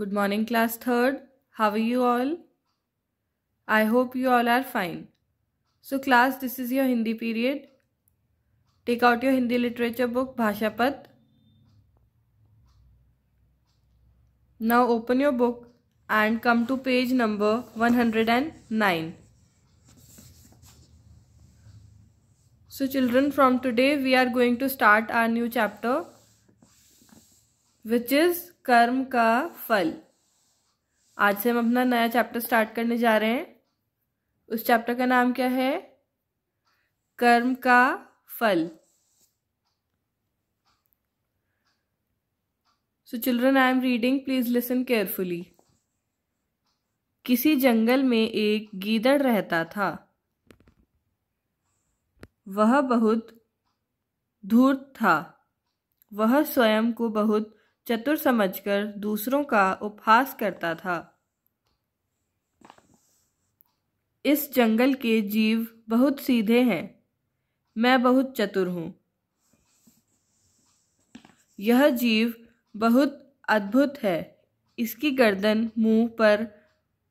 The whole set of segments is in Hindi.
Good morning class 3rd. How are you all? I hope you all are fine. So class this is your Hindi period. Take out your Hindi literature book Bhashapat. Now open your book and come to page number 109. So children from today we are going to start our new chapter which is कर्म का फल आज से हम अपना नया चैप्टर स्टार्ट करने जा रहे हैं उस चैप्टर का नाम क्या है कर्म का फल so children I am reading please listen carefully किसी जंगल में एक गीदड़ रहता था वह बहुत धूर्त था वह स्वयं को बहुत चतुर समझकर दूसरों का उपहास करता था इस जंगल के जीव बहुत सीधे हैं मैं बहुत चतुर हूँ यह जीव बहुत अद्भुत है इसकी गर्दन मुंह पर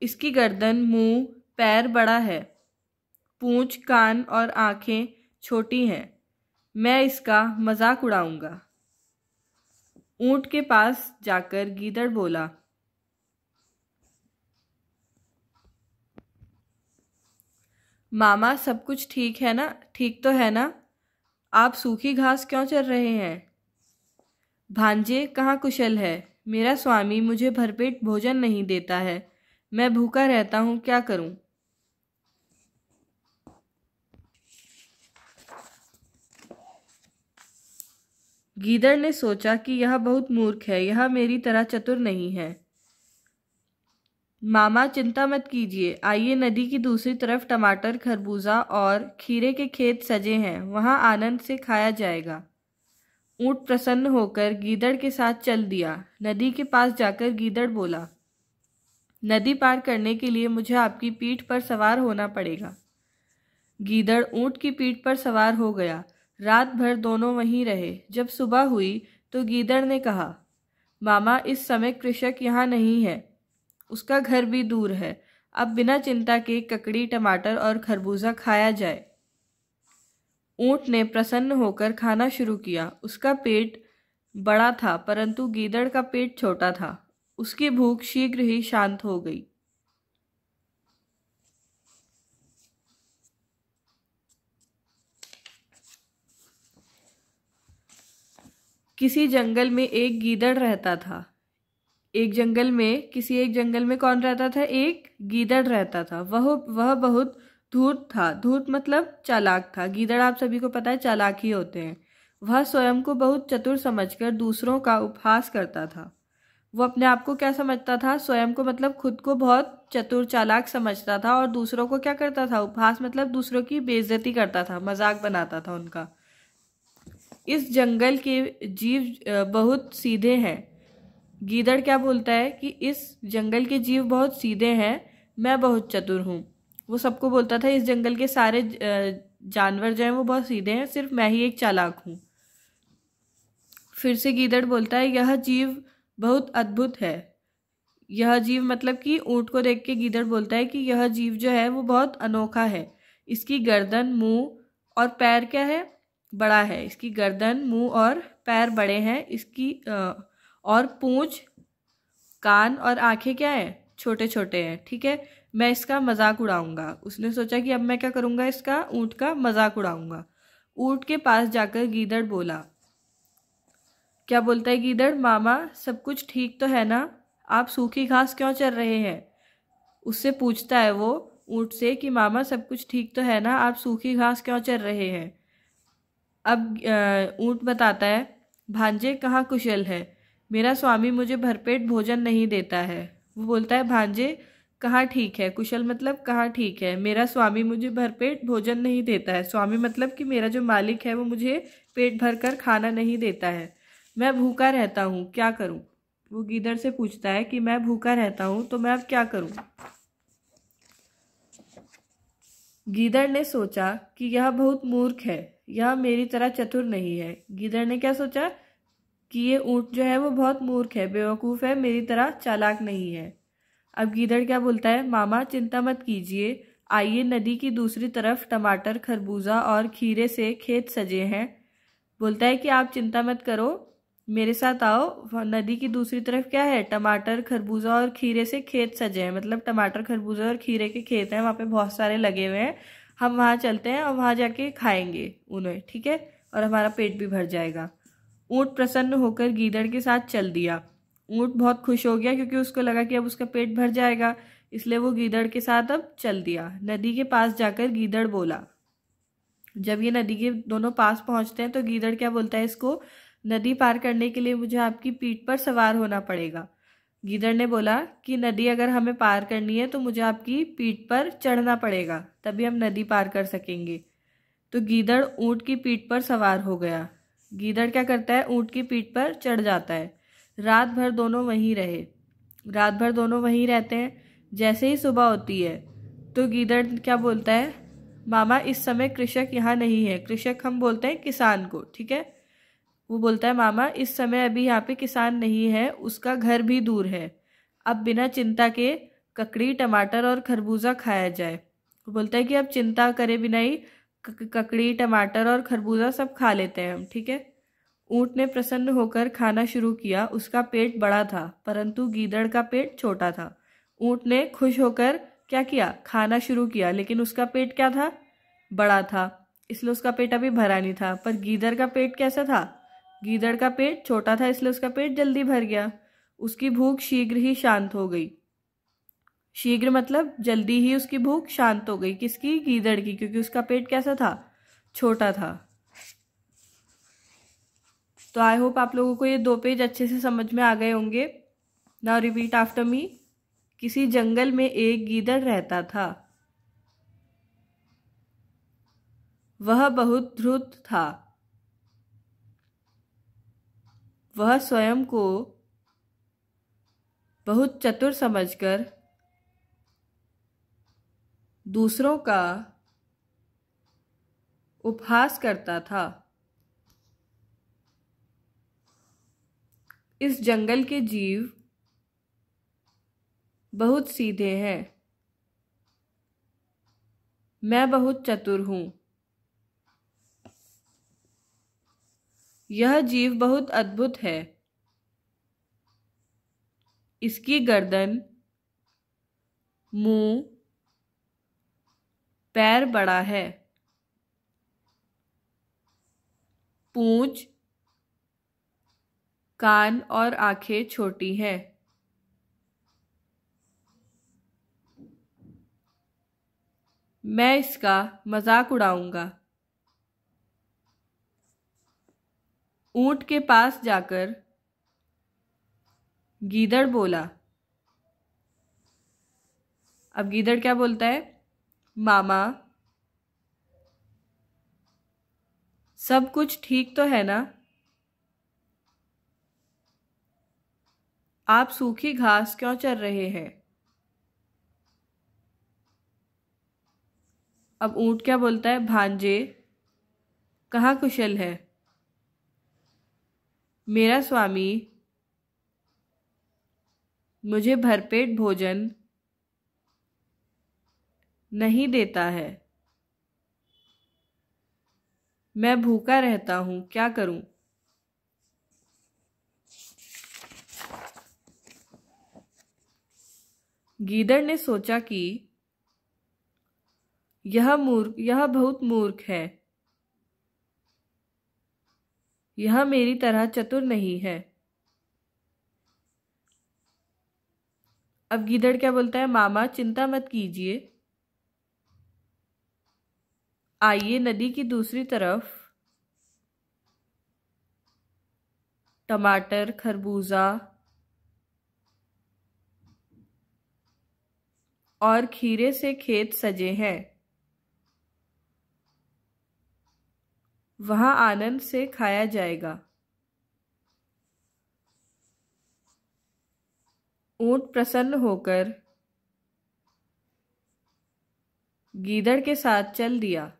इसकी गर्दन मुंह पैर बड़ा है पूंछ कान और आंखें छोटी हैं मैं इसका मजाक उड़ाऊंगा ऊंट के पास जाकर गीदड़ बोला मामा सब कुछ ठीक है ना ठीक तो है ना आप सूखी घास क्यों चल रहे हैं भांजे कहाँ कुशल है मेरा स्वामी मुझे भरपेट भोजन नहीं देता है मैं भूखा रहता हूँ क्या करूँ गीदड़ ने सोचा कि यह बहुत मूर्ख है यह मेरी तरह चतुर नहीं है मामा चिंता मत कीजिए आइए नदी की दूसरी तरफ टमाटर खरबूजा और खीरे के खेत सजे हैं वहाँ आनंद से खाया जाएगा ऊंट प्रसन्न होकर गीदड़ के साथ चल दिया नदी के पास जाकर गीदड़ बोला नदी पार करने के लिए मुझे आपकी पीठ पर सवार होना पड़ेगा गीदड़ ऊंट की पीठ पर सवार हो गया रात भर दोनों वहीं रहे जब सुबह हुई तो गीदड़ ने कहा मामा इस समय कृषक यहाँ नहीं है उसका घर भी दूर है अब बिना चिंता के ककड़ी टमाटर और खरबूजा खाया जाए ऊंट ने प्रसन्न होकर खाना शुरू किया उसका पेट बड़ा था परंतु गीदड़ का पेट छोटा था उसकी भूख शीघ्र ही शांत हो गई किसी जंगल में एक गीदड़ रहता था एक जंगल में किसी एक जंगल में कौन रहता था एक गीदड़ रहता था वह वह बहुत धूत था धूत मतलब चालाक था गीदड़ आप सभी को पता है चालाक ही होते हैं वह स्वयं को बहुत चतुर समझकर दूसरों का उपहास करता था वह अपने आप को क्या समझता था स्वयं को मतलब खुद को बहुत चतुर चालाक समझता था और दूसरों को क्या करता था उपहास मतलब दूसरों की बेइज्जती करता था मजाक बनाता था उनका इस जंगल के जीव बहुत सीधे हैं गीदड़ क्या बोलता है कि इस जंगल के जीव बहुत सीधे हैं मैं बहुत चतुर हूँ वो सबको बोलता था इस जंगल के सारे जानवर जो हैं वो बहुत सीधे हैं सिर्फ मैं ही एक चालाक हूँ फिर से गीदड़ बोलता है यह जीव बहुत अद्भुत है यह जीव मतलब कि ऊँट को देख के गीदड़ बोलता है कि यह जीव जो है वो बहुत अनोखा है इसकी गर्दन मुंह और पैर क्या है बड़ा है इसकी गर्दन मुंह और पैर बड़े हैं इसकी और पूंछ कान और आंखें क्या है छोटे छोटे हैं ठीक है मैं इसका मजाक उड़ाऊंगा उसने सोचा कि अब मैं क्या करूंगा इसका ऊँट का मजाक उड़ाऊंगा ऊँट के पास जाकर गीदड़ बोला क्या बोलता है गीदड़ मामा सब कुछ ठीक तो है ना आप सूखी घास क्यों चल रहे हैं उससे पूछता है वो ऊँट से कि मामा सब कुछ ठीक तो है ना आप सूखी घास क्यों चल रहे हैं अब ऊँट बताता है भांजे कहाँ कुशल है मेरा स्वामी मुझे भरपेट भोजन नहीं देता है वो बोलता है भांजे कहाँ ठीक है कुशल मतलब कहाँ ठीक है मेरा स्वामी मुझे भरपेट भोजन नहीं देता है स्वामी मतलब कि मेरा जो मालिक है वो मुझे पेट भर कर खाना नहीं देता है मैं भूखा रहता हूँ क्या करूँ वो गीदड़ से पूछता है कि मैं भूखा रहता हूँ तो मैं अब क्या करूँ गीदड़ ने सोचा कि यह बहुत मूर्ख है यह मेरी तरह चतुर नहीं है गीदड़ ने क्या सोचा कि ये ऊँट जो है वो बहुत मूर्ख है बेवकूफ़ है मेरी तरह चालाक नहीं है अब गीदड़ क्या बोलता है मामा चिंता मत कीजिए आइए नदी की दूसरी तरफ टमाटर खरबूजा और खीरे से खेत सजे हैं बोलता है कि आप चिंता मत करो मेरे साथ आओ नदी की दूसरी तरफ क्या है टमाटर खरबूजा और खीरे से खेत सजे हैं मतलब टमाटर खरबूजा और खीरे के खेत हैं वहाँ पे बहुत सारे लगे हुए हैं हम वहाँ चलते हैं और वहाँ जाके खाएंगे उन्हें ठीक है और हमारा पेट भी भर जाएगा ऊँट प्रसन्न होकर गीदड़ के साथ चल दिया ऊँट बहुत खुश हो गया क्योंकि उसको लगा कि अब उसका पेट भर जाएगा इसलिए वो गीदड़ के साथ अब चल दिया नदी के पास जाकर गीदड़ बोला जब ये नदी के दोनों पास पहुँचते हैं तो गीदड़ क्या बोलता है इसको नदी पार करने के लिए मुझे आपकी पीठ पर सवार होना पड़ेगा गीदड़ ने बोला कि नदी अगर हमें पार करनी है तो मुझे आपकी पीठ पर चढ़ना पड़ेगा तभी हम नदी पार कर सकेंगे तो गीदड़ ऊँट की पीठ पर सवार हो गया गीदड़ क्या करता है ऊँट की पीठ पर चढ़ जाता है रात भर दोनों वहीं रहे रात भर दोनों वहीं रहते हैं जैसे ही सुबह होती है तो गीदड़ क्या बोलता है मामा इस समय कृषक यहाँ नहीं है कृषक हम बोलते हैं किसान को ठीक है वो बोलता है मामा इस समय अभी यहाँ पे किसान नहीं है उसका घर भी दूर है अब बिना चिंता के ककड़ी टमाटर और खरबूजा खाया जाए वो बोलता है कि अब चिंता करे बिना ही ककड़ी टमाटर और खरबूजा सब खा लेते हैं हम ठीक है ऊँट ने प्रसन्न होकर खाना शुरू किया उसका पेट बड़ा था परंतु गीदड़ का पेट छोटा था ऊँट ने खुश होकर क्या किया खाना शुरू किया लेकिन उसका पेट क्या था बड़ा था इसलिए उसका पेट अभी भरा नहीं था पर गीदड़ का पेट कैसा था गीदड़ का पेट छोटा था इसलिए उसका पेट जल्दी भर गया उसकी भूख शीघ्र ही शांत हो गई शीघ्र मतलब जल्दी ही उसकी भूख शांत हो गई किसकी गीदड़ की क्योंकि उसका पेट कैसा था छोटा था तो आई होप आप लोगों को ये दो पेज अच्छे से समझ में आ गए होंगे नाउ रिपीट आफ्टर मी किसी जंगल में एक गीदड़ रहता था वह बहुत ध्रुत था वह स्वयं को बहुत चतुर समझकर दूसरों का उपहास करता था इस जंगल के जीव बहुत सीधे हैं मैं बहुत चतुर हूँ यह जीव बहुत अद्भुत है इसकी गर्दन मुंह पैर बड़ा है पूंछ कान और आंखें छोटी हैं मैं इसका मजाक उड़ाऊंगा ऊंट के पास जाकर गीदड़ बोला अब गीदड़ क्या बोलता है मामा सब कुछ ठीक तो है ना आप सूखी घास क्यों चर रहे हैं अब ऊंट क्या बोलता है भांजे कहाँ कुशल है मेरा स्वामी मुझे भरपेट भोजन नहीं देता है मैं भूखा रहता हूँ क्या करूँ गीदड़ ने सोचा कि यह मूर्ख यह बहुत मूर्ख है यह मेरी तरह चतुर नहीं है अब गीदड़ क्या बोलता है मामा चिंता मत कीजिए आइए नदी की दूसरी तरफ टमाटर खरबूजा और खीरे से खेत सजे हैं वहाँ आनंद से खाया जाएगा ऊंट प्रसन्न होकर गीदड़ के साथ चल दिया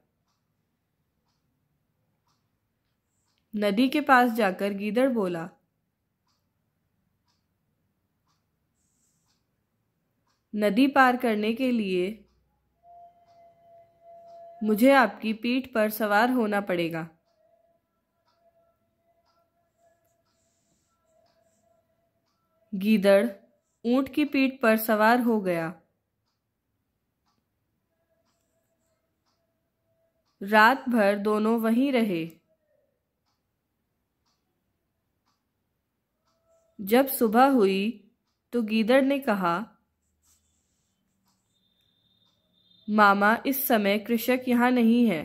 नदी के पास जाकर गीदड़ बोला नदी पार करने के लिए मुझे आपकी पीठ पर सवार होना पड़ेगा गीदड़ ऊंट की पीठ पर सवार हो गया रात भर दोनों वहीं रहे जब सुबह हुई तो गीदड़ ने कहा मामा इस समय कृषक यहाँ नहीं है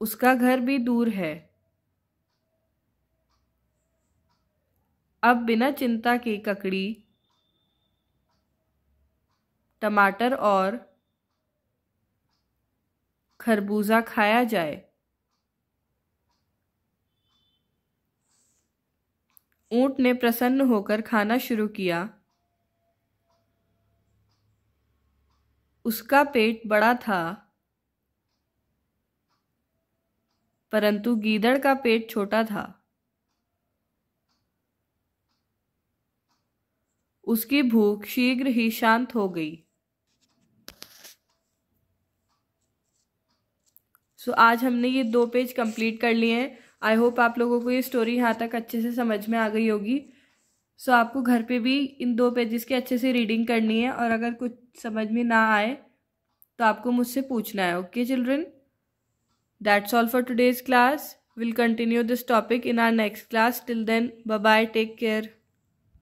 उसका घर भी दूर है अब बिना चिंता के ककड़ी टमाटर और खरबूजा खाया जाए ऊंट ने प्रसन्न होकर खाना शुरू किया उसका पेट बड़ा था परंतु गीदड़ का पेट छोटा था उसकी भूख शीघ्र ही शांत हो गई सो so, आज हमने ये दो पेज कंप्लीट कर लिए हैं आई होप आप लोगों को ये स्टोरी यहाँ तक अच्छे से समझ में आ गई होगी सो so, आपको घर पे भी इन दो पेजेस की अच्छे से रीडिंग करनी है और अगर कुछ समझ में ना आए तो आपको मुझसे पूछना है okay children that's all for today's class will continue this topic in our next class till then bye take care